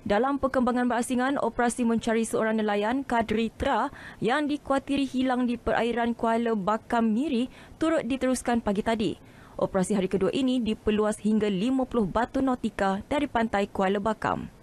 Dalam perkembangan berasingan, operasi mencari seorang nelayan Kadri Tra yang dikhuatiri hilang di perairan Kuala Bakam Miri turut diteruskan pagi tadi. Operasi hari kedua ini diperluas hingga 50 batu nautika dari pantai Kuala Bakam.